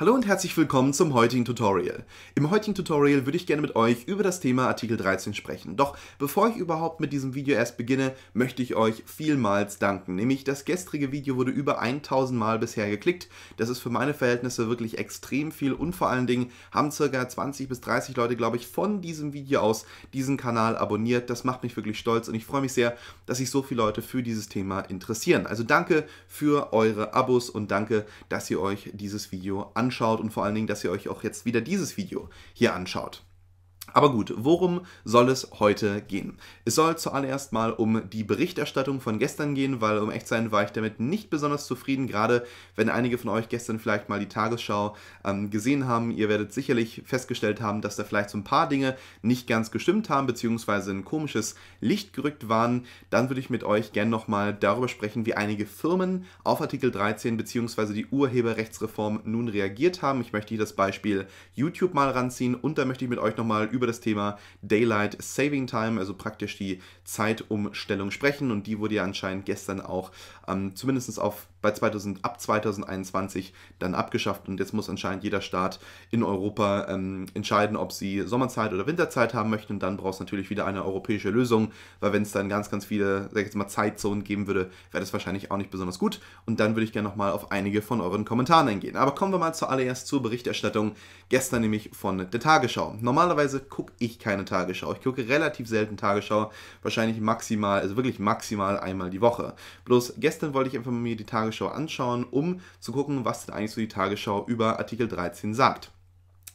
Hallo und herzlich willkommen zum heutigen Tutorial. Im heutigen Tutorial würde ich gerne mit euch über das Thema Artikel 13 sprechen. Doch bevor ich überhaupt mit diesem Video erst beginne, möchte ich euch vielmals danken. Nämlich das gestrige Video wurde über 1000 Mal bisher geklickt. Das ist für meine Verhältnisse wirklich extrem viel und vor allen Dingen haben circa 20 bis 30 Leute, glaube ich, von diesem Video aus diesen Kanal abonniert. Das macht mich wirklich stolz und ich freue mich sehr, dass sich so viele Leute für dieses Thema interessieren. Also danke für eure Abos und danke, dass ihr euch dieses Video anschaut anschaut und vor allen Dingen, dass ihr euch auch jetzt wieder dieses Video hier anschaut. Aber gut, worum soll es heute gehen? Es soll zuallererst mal um die Berichterstattung von gestern gehen, weil um echt sein war ich damit nicht besonders zufrieden, gerade wenn einige von euch gestern vielleicht mal die Tagesschau ähm, gesehen haben. Ihr werdet sicherlich festgestellt haben, dass da vielleicht so ein paar Dinge nicht ganz gestimmt haben, beziehungsweise ein komisches Licht gerückt waren. Dann würde ich mit euch gerne nochmal darüber sprechen, wie einige Firmen auf Artikel 13 beziehungsweise die Urheberrechtsreform nun reagiert haben. Ich möchte hier das Beispiel YouTube mal ranziehen und da möchte ich mit euch nochmal über über das Thema Daylight Saving Time, also praktisch die Zeitumstellung sprechen. Und die wurde ja anscheinend gestern auch ähm, zumindest auf bei 2000, ab 2021 dann abgeschafft und jetzt muss anscheinend jeder Staat in Europa ähm, entscheiden, ob sie Sommerzeit oder Winterzeit haben möchten. Und dann braucht es natürlich wieder eine europäische Lösung, weil wenn es dann ganz, ganz viele, sag ich jetzt mal, Zeitzonen geben würde, wäre das wahrscheinlich auch nicht besonders gut. Und dann würde ich gerne nochmal auf einige von euren Kommentaren eingehen. Aber kommen wir mal zuallererst zur Berichterstattung, gestern nämlich von der Tagesschau. Normalerweise gucke ich keine Tagesschau. Ich gucke relativ selten Tagesschau, wahrscheinlich maximal, also wirklich maximal einmal die Woche. Bloß gestern wollte ich einfach mir die Tagesschau Tagesschau anschauen, um zu gucken, was denn eigentlich so die Tagesschau über Artikel 13 sagt.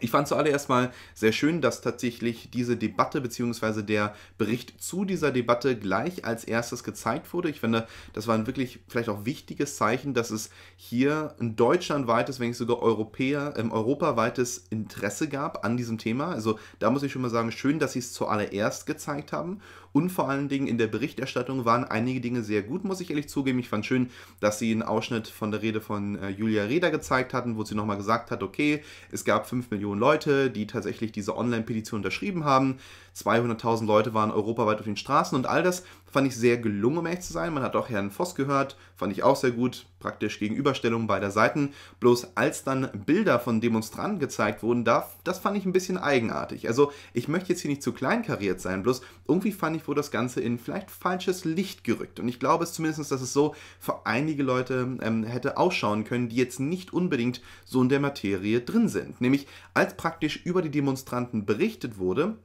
Ich fand zuallererst mal sehr schön, dass tatsächlich diese Debatte bzw. der Bericht zu dieser Debatte gleich als erstes gezeigt wurde. Ich finde, das war ein wirklich vielleicht auch wichtiges Zeichen, dass es hier ein deutschlandweites, wenn nicht sogar Europäer, ähm, europaweites Interesse gab an diesem Thema. Also da muss ich schon mal sagen, schön, dass sie es zuallererst gezeigt haben. Und vor allen Dingen in der Berichterstattung waren einige Dinge sehr gut, muss ich ehrlich zugeben. Ich fand schön, dass sie einen Ausschnitt von der Rede von äh, Julia Reda gezeigt hatten, wo sie nochmal gesagt hat, okay, es gab 5 Millionen Leute, die tatsächlich diese Online-Petition unterschrieben haben. 200.000 Leute waren europaweit auf den Straßen und all das Fand ich sehr gelungen, um ehrlich zu sein. Man hat auch Herrn Voss gehört, fand ich auch sehr gut. Praktisch Gegenüberstellung beider Seiten. Bloß als dann Bilder von Demonstranten gezeigt wurden, da, das fand ich ein bisschen eigenartig. Also ich möchte jetzt hier nicht zu kleinkariert sein, bloß irgendwie fand ich, wo das Ganze in vielleicht falsches Licht gerückt. Und ich glaube es zumindest, dass es so für einige Leute ähm, hätte ausschauen können, die jetzt nicht unbedingt so in der Materie drin sind. Nämlich als praktisch über die Demonstranten berichtet wurde,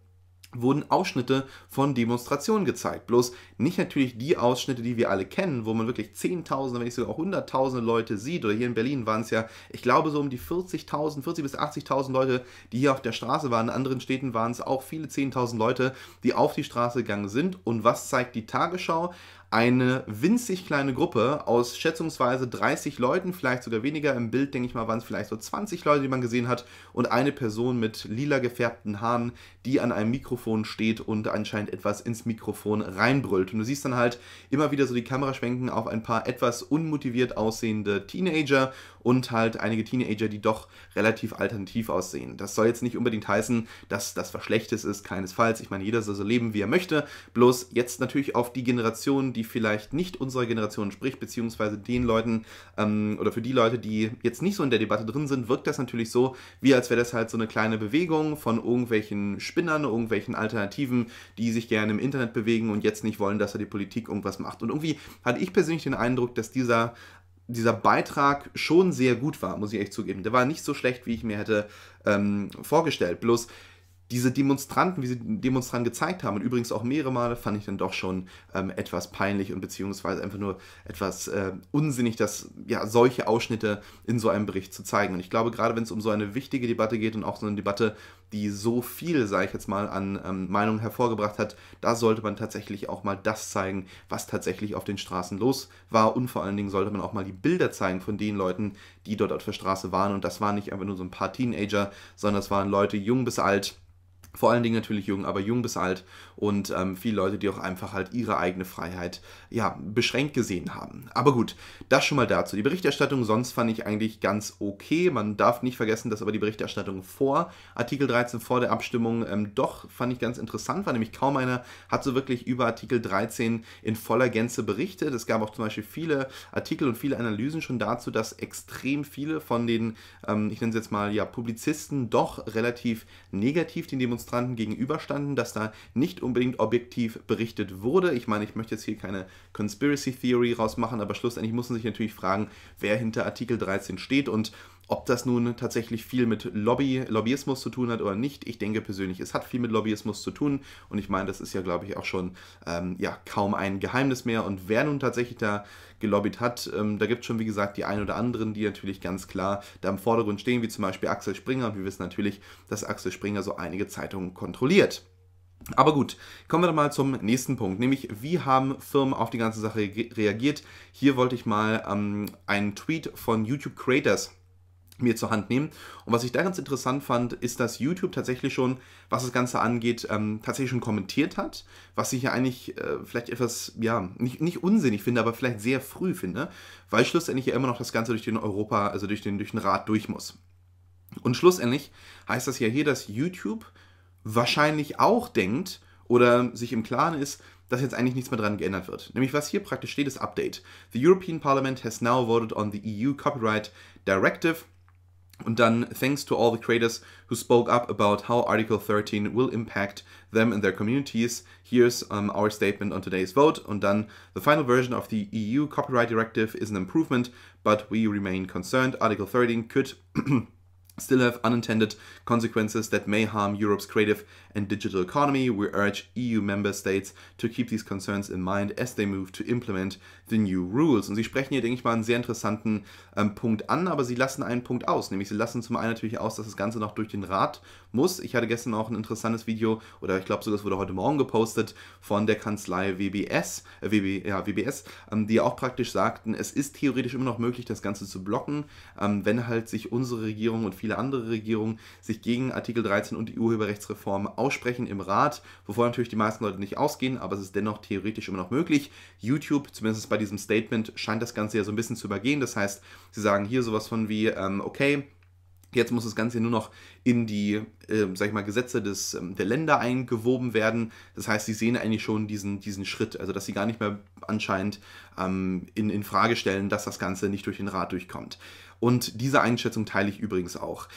wurden Ausschnitte von Demonstrationen gezeigt. Bloß nicht natürlich die Ausschnitte, die wir alle kennen, wo man wirklich Zehntausende, wenn nicht sogar Hunderttausende Leute sieht. Oder hier in Berlin waren es ja, ich glaube, so um die 40.000, 40.000 bis 80.000 Leute, die hier auf der Straße waren. In anderen Städten waren es auch viele 10.000 Leute, die auf die Straße gegangen sind. Und was zeigt die Tagesschau? eine winzig kleine Gruppe aus schätzungsweise 30 Leuten, vielleicht sogar weniger. Im Bild, denke ich mal, waren es vielleicht so 20 Leute, die man gesehen hat. Und eine Person mit lila gefärbten Haaren, die an einem Mikrofon Mikrofon steht und anscheinend etwas ins Mikrofon reinbrüllt. Und du siehst dann halt immer wieder so die Kamera schwenken auf ein paar etwas unmotiviert aussehende Teenager und halt einige Teenager, die doch relativ alternativ aussehen. Das soll jetzt nicht unbedingt heißen, dass das was Schlechtes ist, keinesfalls. Ich meine, jeder soll so leben, wie er möchte. Bloß jetzt natürlich auf die Generation, die vielleicht nicht unserer Generation spricht, beziehungsweise den Leuten ähm, oder für die Leute, die jetzt nicht so in der Debatte drin sind, wirkt das natürlich so, wie als wäre das halt so eine kleine Bewegung von irgendwelchen Spinnern, irgendwelchen irgendwelchen Alternativen, die sich gerne im Internet bewegen und jetzt nicht wollen, dass da die Politik irgendwas macht. Und irgendwie hatte ich persönlich den Eindruck, dass dieser dieser Beitrag schon sehr gut war, muss ich echt zugeben. Der war nicht so schlecht, wie ich mir hätte ähm, vorgestellt. Bloß diese Demonstranten, wie sie Demonstranten gezeigt haben, und übrigens auch mehrere Male, fand ich dann doch schon ähm, etwas peinlich und beziehungsweise einfach nur etwas äh, unsinnig, dass ja solche Ausschnitte in so einem Bericht zu zeigen. Und ich glaube, gerade wenn es um so eine wichtige Debatte geht und auch so eine Debatte, die so viel, sage ich jetzt mal, an ähm, Meinungen hervorgebracht hat, da sollte man tatsächlich auch mal das zeigen, was tatsächlich auf den Straßen los war. Und vor allen Dingen sollte man auch mal die Bilder zeigen von den Leuten, die dort auf der Straße waren. Und das waren nicht einfach nur so ein paar Teenager, sondern das waren Leute jung bis alt vor allen Dingen natürlich jung, aber jung bis alt und ähm, viele Leute, die auch einfach halt ihre eigene Freiheit ja beschränkt gesehen haben. Aber gut, das schon mal dazu. Die Berichterstattung sonst fand ich eigentlich ganz okay. Man darf nicht vergessen, dass aber die Berichterstattung vor Artikel 13 vor der Abstimmung ähm, doch fand ich ganz interessant war, nämlich kaum einer hat so wirklich über Artikel 13 in voller Gänze berichtet. Es gab auch zum Beispiel viele Artikel und viele Analysen schon dazu, dass extrem viele von den, ähm, ich nenne es jetzt mal ja Publizisten doch relativ negativ den Demonstrationen Demonstranten gegenüberstanden, dass da nicht unbedingt objektiv berichtet wurde. Ich meine, ich möchte jetzt hier keine Conspiracy Theory rausmachen, aber schlussendlich muss man sich natürlich fragen, wer hinter Artikel 13 steht und ob das nun tatsächlich viel mit Lobby, Lobbyismus zu tun hat oder nicht, ich denke persönlich, es hat viel mit Lobbyismus zu tun. Und ich meine, das ist ja, glaube ich, auch schon ähm, ja, kaum ein Geheimnis mehr. Und wer nun tatsächlich da gelobbyt hat, ähm, da gibt es schon, wie gesagt, die ein oder anderen, die natürlich ganz klar da im Vordergrund stehen, wie zum Beispiel Axel Springer. Und wir wissen natürlich, dass Axel Springer so einige Zeitungen kontrolliert. Aber gut, kommen wir dann mal zum nächsten Punkt, nämlich wie haben Firmen auf die ganze Sache reagiert. Hier wollte ich mal ähm, einen Tweet von YouTube Creators mir zur Hand nehmen. Und was ich da ganz interessant fand, ist, dass YouTube tatsächlich schon, was das Ganze angeht, ähm, tatsächlich schon kommentiert hat, was ich ja eigentlich äh, vielleicht etwas, ja, nicht, nicht unsinnig finde, aber vielleicht sehr früh finde, weil schlussendlich ja immer noch das Ganze durch den Europa, also durch den, durch den Rat durch muss. Und schlussendlich heißt das ja hier, dass YouTube wahrscheinlich auch denkt oder sich im Klaren ist, dass jetzt eigentlich nichts mehr dran geändert wird. Nämlich was hier praktisch steht, ist Update. The European Parliament has now voted on the EU Copyright Directive And done thanks to all the creators who spoke up about how Article 13 will impact them and their communities. Here's um, our statement on today's vote. And then, the final version of the EU copyright directive is an improvement, but we remain concerned. Article 13 could still have unintended consequences that may harm Europe's creative and digital economy, we urge EU member states to keep these concerns in mind as they move to implement the new rules. Und sie sprechen hier, denke ich mal, einen sehr interessanten ähm, Punkt an, aber sie lassen einen Punkt aus. Nämlich sie lassen zum einen natürlich aus, dass das Ganze noch durch den Rat muss. Ich hatte gestern auch ein interessantes Video, oder ich glaube sogar, das wurde heute Morgen gepostet, von der Kanzlei WBS, äh, WB, ja, WBS ähm, die auch praktisch sagten, es ist theoretisch immer noch möglich, das Ganze zu blocken, ähm, wenn halt sich unsere Regierung und viele andere Regierungen sich gegen Artikel 13 und die Urheberrechtsreform aus aussprechen im Rat, wovon natürlich die meisten Leute nicht ausgehen, aber es ist dennoch theoretisch immer noch möglich. YouTube, zumindest bei diesem Statement, scheint das Ganze ja so ein bisschen zu übergehen. Das heißt, sie sagen hier sowas von wie, ähm, okay, Jetzt muss das Ganze nur noch in die, äh, sag ich mal, Gesetze des, ähm, der Länder eingewoben werden. Das heißt, sie sehen eigentlich schon diesen, diesen Schritt, also dass sie gar nicht mehr anscheinend ähm, in, in Frage stellen, dass das Ganze nicht durch den Rat durchkommt. Und diese Einschätzung teile ich übrigens auch.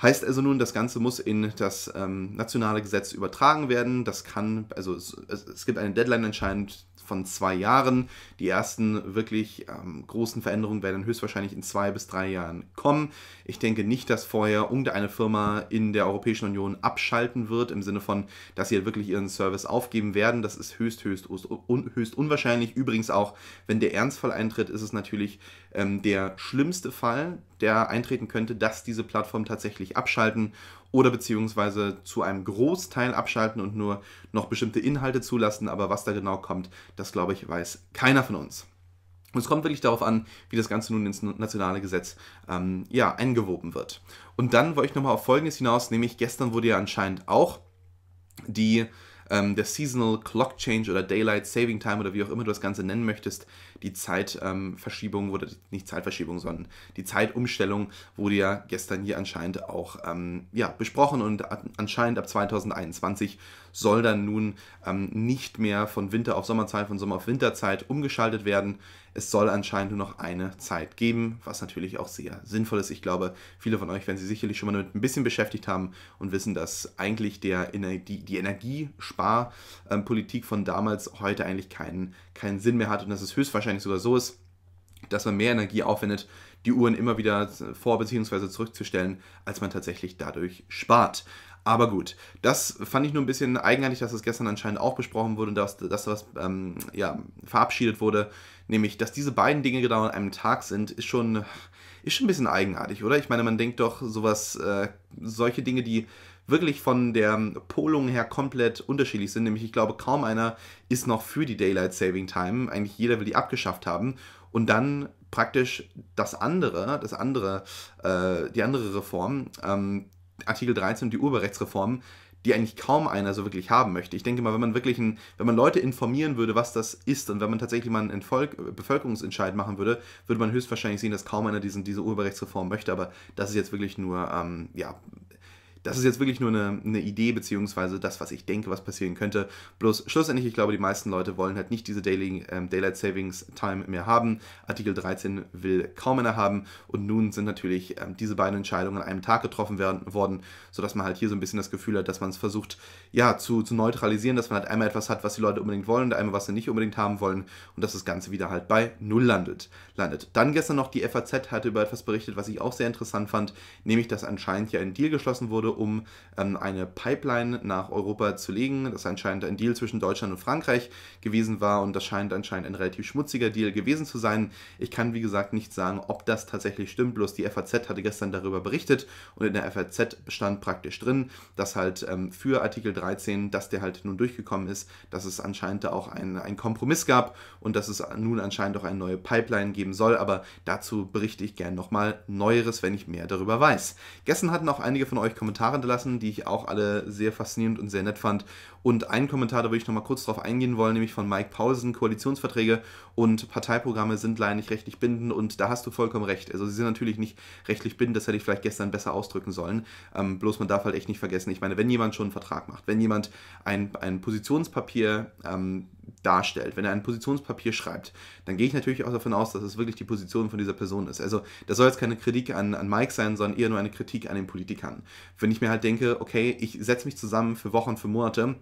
Heißt also nun, das Ganze muss in das ähm, nationale Gesetz übertragen werden. Das kann, also es, es, gibt eine Deadline anscheinend von zwei Jahren. Die ersten wirklich ähm, großen Veränderungen werden höchstwahrscheinlich in zwei bis drei Jahren kommen. Ich denke nicht, dass vorher irgendeine Firma in der Europäischen Union abschalten wird, im Sinne von, dass sie halt wirklich ihren Service aufgeben werden. Das ist höchst, höchst, un, höchst unwahrscheinlich. Übrigens auch, wenn der Ernstfall eintritt, ist es natürlich ähm, der schlimmste Fall, der eintreten könnte, dass diese Plattform tatsächlich wirklich abschalten oder beziehungsweise zu einem Großteil abschalten und nur noch bestimmte Inhalte zulassen. Aber was da genau kommt, das glaube ich, weiß keiner von uns. Und es kommt wirklich darauf an, wie das Ganze nun ins nationale Gesetz ähm, ja, eingewoben wird. Und dann wollte ich nochmal auf Folgendes hinaus, nämlich gestern wurde ja anscheinend auch die ähm, der Seasonal Clock Change oder Daylight Saving Time oder wie auch immer du das Ganze nennen möchtest, die Zeitverschiebung ähm, oder nicht Zeitverschiebung, sondern die Zeitumstellung wurde ja gestern hier anscheinend auch ähm, ja, besprochen und anscheinend ab 2021 soll dann nun ähm, nicht mehr von Winter auf Sommerzeit, von Sommer auf Winterzeit umgeschaltet werden. Es soll anscheinend nur noch eine Zeit geben, was natürlich auch sehr sinnvoll ist. Ich glaube, viele von euch werden sich sicherlich schon mal damit ein bisschen beschäftigt haben und wissen, dass eigentlich der Energie, die Energiesparpolitik von damals heute eigentlich keinen, keinen Sinn mehr hat und dass es höchstwahrscheinlich sogar so ist, dass man mehr Energie aufwendet, die Uhren immer wieder vor- bzw. zurückzustellen, als man tatsächlich dadurch spart. Aber gut, das fand ich nur ein bisschen eigenartig, dass das gestern anscheinend auch besprochen wurde und dass das, was ähm, ja, verabschiedet wurde, nämlich, dass diese beiden Dinge genau an einem Tag sind, ist schon, ist schon ein bisschen eigenartig, oder? Ich meine, man denkt doch sowas, äh, solche Dinge, die wirklich von der Polung her komplett unterschiedlich sind. Nämlich, ich glaube, kaum einer ist noch für die Daylight Saving Time. Eigentlich jeder will die abgeschafft haben. Und dann praktisch das andere, das andere, äh, die andere Reform, ähm, Artikel 13 und die Urheberrechtsreform, die eigentlich kaum einer so wirklich haben möchte. Ich denke mal, wenn man wirklich ein, wenn man Leute informieren würde, was das ist und wenn man tatsächlich mal einen Entfolg, Bevölkerungsentscheid machen würde, würde man höchstwahrscheinlich sehen, dass kaum einer diesen, diese Urheberrechtsreform möchte. Aber das ist jetzt wirklich nur ähm, ja, das ist jetzt wirklich nur eine, eine Idee, beziehungsweise das, was ich denke, was passieren könnte. Bloß schlussendlich, ich glaube, die meisten Leute wollen halt nicht diese Daily, ähm, Daylight Savings Time mehr haben. Artikel 13 will kaum einer haben. Und nun sind natürlich ähm, diese beiden Entscheidungen an einem Tag getroffen werden, worden, sodass man halt hier so ein bisschen das Gefühl hat, dass man es versucht, ja, zu, zu neutralisieren, dass man halt einmal etwas hat, was die Leute unbedingt wollen und einmal, was sie nicht unbedingt haben wollen. Und dass das Ganze wieder halt bei Null landet. landet. Dann gestern noch die FAZ hatte über etwas berichtet, was ich auch sehr interessant fand, nämlich dass anscheinend ja ein Deal geschlossen wurde wurde, um ähm, eine Pipeline nach Europa zu legen. Das anscheinend ein Deal zwischen Deutschland und Frankreich gewesen war und das scheint anscheinend ein relativ schmutziger Deal gewesen zu sein. Ich kann wie gesagt nicht sagen, ob das tatsächlich stimmt, bloß die FAZ hatte gestern darüber berichtet und in der FAZ stand praktisch drin, dass halt ähm, für Artikel 13, dass der halt nun durchgekommen ist, dass es anscheinend da auch einen Kompromiss gab und dass es nun anscheinend auch eine neue Pipeline geben soll, aber dazu berichte ich gern nochmal Neueres, wenn ich mehr darüber weiß. Gestern hatten auch einige von euch Kommentare Kommentare hinterlassen, die ich auch alle sehr faszinierend und sehr nett fand. Und einen Kommentar, da würde ich nochmal kurz drauf eingehen wollen, nämlich von Mike Paulsen. Koalitionsverträge und Parteiprogramme sind leider nicht rechtlich bindend und da hast du vollkommen recht. Also sie sind natürlich nicht rechtlich bindend, das hätte ich vielleicht gestern besser ausdrücken sollen. Ähm, bloß man darf halt echt nicht vergessen, ich meine, wenn jemand schon einen Vertrag macht, wenn jemand ein, ein Positionspapier ähm, darstellt, wenn er ein Positionspapier schreibt, dann gehe ich natürlich auch davon aus, dass es wirklich die Position von dieser Person ist. Also das soll jetzt keine Kritik an, an Mike sein, sondern eher nur eine Kritik an den Politikern. Wenn ich mir halt denke, okay, ich setze mich zusammen für Wochen, für Monate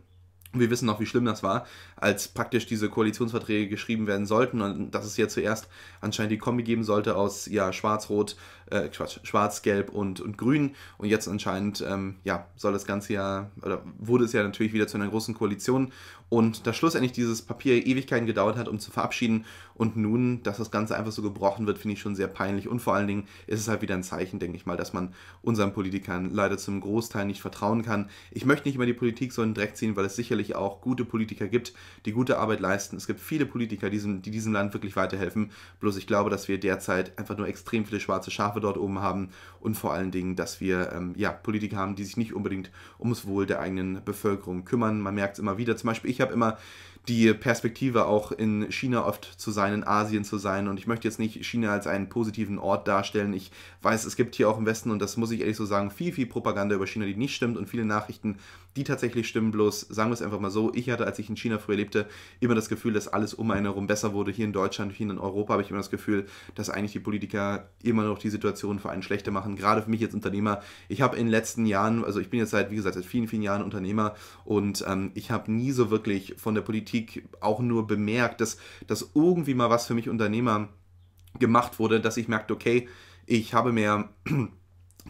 wir wissen noch, wie schlimm das war, als praktisch diese Koalitionsverträge geschrieben werden sollten und dass es ja zuerst anscheinend die Kombi geben sollte aus ja, Schwarz-Rot, äh, Quatsch, Schwarz-Gelb und, und Grün. Und jetzt anscheinend, ähm, ja, soll das Ganze ja, oder wurde es ja natürlich wieder zu einer großen Koalition. Und dass schlussendlich dieses Papier Ewigkeiten gedauert hat, um zu verabschieden. Und nun, dass das Ganze einfach so gebrochen wird, finde ich schon sehr peinlich. Und vor allen Dingen ist es halt wieder ein Zeichen, denke ich mal, dass man unseren Politikern leider zum Großteil nicht vertrauen kann. Ich möchte nicht immer die Politik so in den Dreck ziehen, weil es sicherlich sicherlich auch gute Politiker gibt, die gute Arbeit leisten. Es gibt viele Politiker, diesem, die diesem Land wirklich weiterhelfen. Bloß ich glaube, dass wir derzeit einfach nur extrem viele schwarze Schafe dort oben haben und vor allen Dingen, dass wir ähm, ja, Politiker haben, die sich nicht unbedingt ums Wohl der eigenen Bevölkerung kümmern. Man merkt es immer wieder. Zum Beispiel, ich habe immer die Perspektive auch in China oft zu sein, in Asien zu sein. Und ich möchte jetzt nicht China als einen positiven Ort darstellen. Ich weiß, es gibt hier auch im Westen, und das muss ich ehrlich so sagen, viel, viel Propaganda über China, die nicht stimmt und viele Nachrichten, die tatsächlich stimmen. Bloß sagen wir es einfach mal so, ich hatte, als ich in China früher lebte, immer das Gefühl, dass alles um einen herum besser wurde. Hier in Deutschland, hier in Europa habe ich immer das Gefühl, dass eigentlich die Politiker immer noch die Situation für einen schlechter machen. Gerade für mich als Unternehmer. Ich habe in den letzten Jahren, also ich bin jetzt seit, wie gesagt, seit vielen, vielen Jahren Unternehmer und ähm, ich habe nie so wirklich von der Politik Kritik auch nur bemerkt, dass, dass irgendwie mal was für mich Unternehmer gemacht wurde, dass ich merkte, okay, ich habe mehr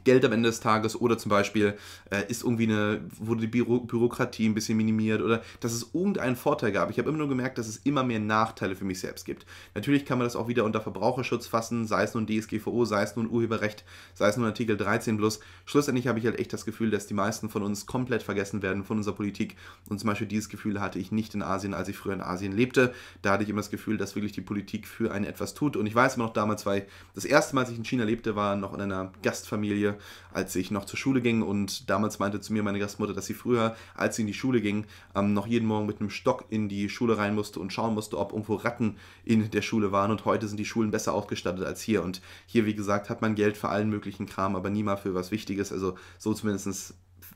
Geld am Ende des Tages oder zum Beispiel äh, ist irgendwie eine, wurde die Büro Bürokratie ein bisschen minimiert oder dass es irgendeinen Vorteil gab. Ich habe immer nur gemerkt, dass es immer mehr Nachteile für mich selbst gibt. Natürlich kann man das auch wieder unter Verbraucherschutz fassen, sei es nun DSGVO, sei es nun Urheberrecht, sei es nun Artikel 13 plus. Schlussendlich habe ich halt echt das Gefühl, dass die meisten von uns komplett vergessen werden von unserer Politik und zum Beispiel dieses Gefühl hatte ich nicht in Asien, als ich früher in Asien lebte. Da hatte ich immer das Gefühl, dass wirklich die Politik für einen etwas tut und ich weiß immer noch damals, weil das erste Mal, als ich in China lebte, war noch in einer Gastfamilie hier, als ich noch zur Schule ging. Und damals meinte zu mir meine Gastmutter, dass sie früher, als sie in die Schule ging, ähm, noch jeden Morgen mit einem Stock in die Schule rein musste und schauen musste, ob irgendwo Ratten in der Schule waren. Und heute sind die Schulen besser ausgestattet als hier. Und hier, wie gesagt, hat man Geld für allen möglichen Kram, aber niemals für was Wichtiges. Also so zumindest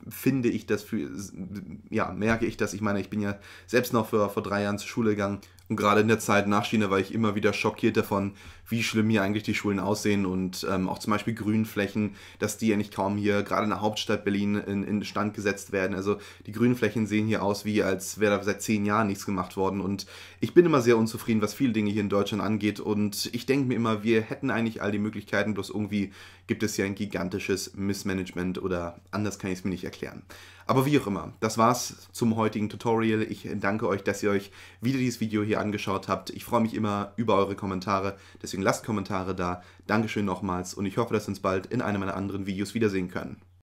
finde ich das für, ja, merke ich das. Ich meine, ich bin ja selbst noch vor, vor drei Jahren zur Schule gegangen und gerade in der Zeit nach China war ich immer wieder schockiert davon, wie schlimm hier eigentlich die Schulen aussehen und ähm, auch zum Beispiel Grünflächen, dass die ja nicht kaum hier, gerade in der Hauptstadt Berlin, in, in Stand gesetzt werden. Also die Grünflächen sehen hier aus, wie als wäre da seit zehn Jahren nichts gemacht worden. Und ich bin immer sehr unzufrieden, was viele Dinge hier in Deutschland angeht. Und ich denke mir immer, wir hätten eigentlich all die Möglichkeiten, bloß irgendwie gibt es hier ein gigantisches Missmanagement oder anders kann ich es mir nicht erklären. Aber wie auch immer, das war's zum heutigen Tutorial. Ich danke euch, dass ihr euch wieder dieses Video hier angeschaut habt. Ich freue mich immer über eure Kommentare, deswegen lasst Kommentare da. Dankeschön nochmals und ich hoffe, dass wir uns bald in einem meiner anderen Videos wiedersehen können.